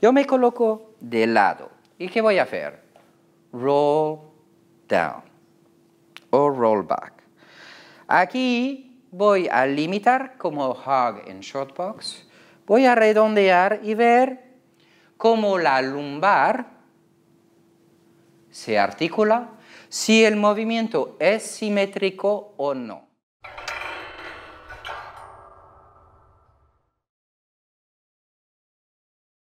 Yo me coloco de lado. ¿Y qué voy a hacer? Roll down o roll back. Aquí voy a limitar como hug en box. Voy a redondear y ver cómo la lumbar se articula, si el movimiento es simétrico o no.